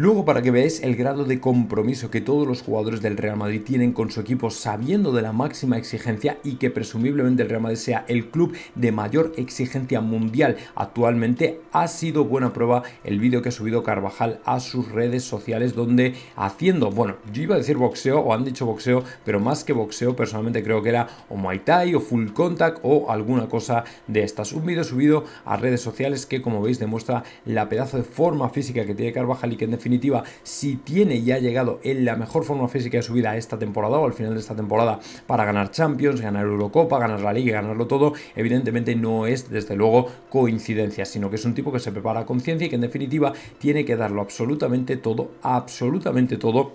Luego, para que veáis el grado de compromiso que todos los jugadores del Real Madrid tienen con su equipo, sabiendo de la máxima exigencia y que presumiblemente el Real Madrid sea el club de mayor exigencia mundial actualmente, ha sido buena prueba el vídeo que ha subido Carvajal a sus redes sociales, donde haciendo, bueno, yo iba a decir boxeo o han dicho boxeo, pero más que boxeo, personalmente creo que era o Muay Thai o Full Contact o alguna cosa de estas. Un vídeo subido a redes sociales que, como veis, demuestra la pedazo de forma física que tiene Carvajal y que en definitiva definitiva, si tiene ya llegado en la mejor forma física de su vida esta temporada o al final de esta temporada para ganar Champions, ganar Eurocopa, ganar la Liga, ganarlo todo, evidentemente no es desde luego coincidencia, sino que es un tipo que se prepara a conciencia y que en definitiva tiene que darlo absolutamente todo, absolutamente todo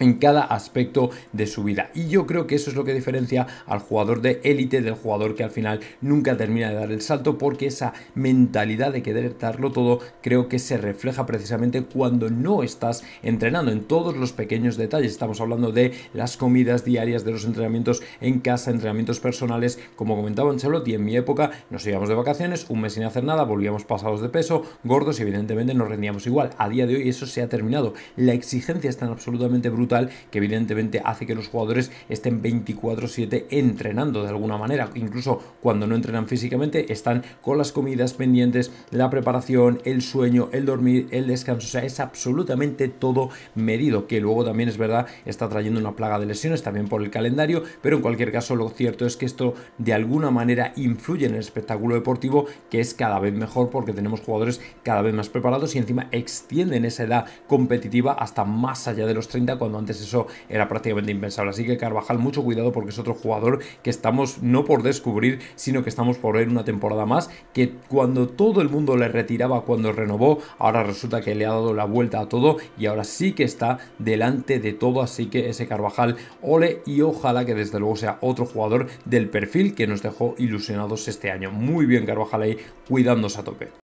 en cada aspecto de su vida. Y yo creo que eso es lo que diferencia al jugador de élite del jugador que al final nunca termina de dar el salto porque esa mentalidad de querer darlo todo creo que se refleja precisamente cuando no estás entrenando en todos los pequeños detalles. Estamos hablando de las comidas diarias, de los entrenamientos en casa, entrenamientos personales. Como comentaba y en mi época nos íbamos de vacaciones, un mes sin hacer nada, volvíamos pasados de peso, gordos y evidentemente nos rendíamos igual. A día de hoy eso se ha terminado. La exigencia es tan absolutamente brutal que evidentemente hace que los jugadores estén 24/7 entrenando de alguna manera. Incluso cuando no entrenan físicamente, están con las comidas pendientes, la preparación, el sueño, el dormir, el descanso. O sea, es absolutamente todo medido, que luego también es verdad, está trayendo una plaga de lesiones también por el calendario, pero en cualquier caso lo cierto es que esto de alguna manera influye en el espectáculo deportivo, que es cada vez mejor porque tenemos jugadores cada vez más preparados y encima extienden esa edad competitiva hasta más allá de los 30 antes eso era prácticamente impensable. Así que Carvajal, mucho cuidado porque es otro jugador que estamos no por descubrir, sino que estamos por ver una temporada más, que cuando todo el mundo le retiraba cuando renovó, ahora resulta que le ha dado la vuelta a todo y ahora sí que está delante de todo, así que ese Carvajal, ole y ojalá que desde luego sea otro jugador del perfil que nos dejó ilusionados este año. Muy bien Carvajal ahí, cuidándose a tope.